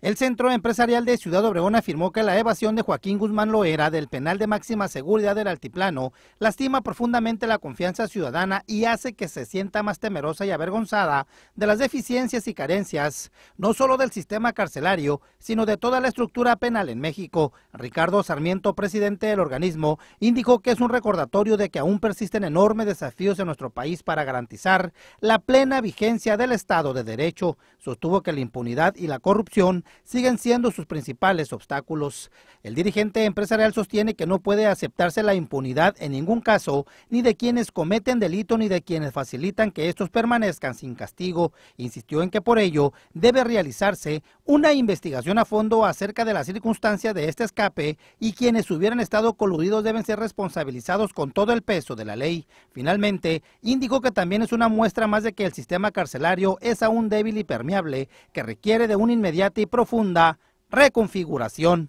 El Centro Empresarial de Ciudad Obregón afirmó que la evasión de Joaquín Guzmán Loera del penal de máxima seguridad del Altiplano lastima profundamente la confianza ciudadana y hace que se sienta más temerosa y avergonzada de las deficiencias y carencias, no solo del sistema carcelario, sino de toda la estructura penal en México. Ricardo Sarmiento, presidente del organismo, indicó que es un recordatorio de que aún persisten enormes desafíos en nuestro país para garantizar la plena vigencia del Estado de Derecho. Sostuvo que la impunidad y la corrupción siguen siendo sus principales obstáculos. El dirigente empresarial sostiene que no puede aceptarse la impunidad en ningún caso, ni de quienes cometen delito ni de quienes facilitan que estos permanezcan sin castigo. Insistió en que por ello debe realizarse una investigación a fondo acerca de la circunstancia de este escape y quienes hubieran estado coludidos deben ser responsabilizados con todo el peso de la ley. Finalmente, indicó que también es una muestra más de que el sistema carcelario es aún débil y permeable, que requiere de un inmediato y profunda reconfiguración.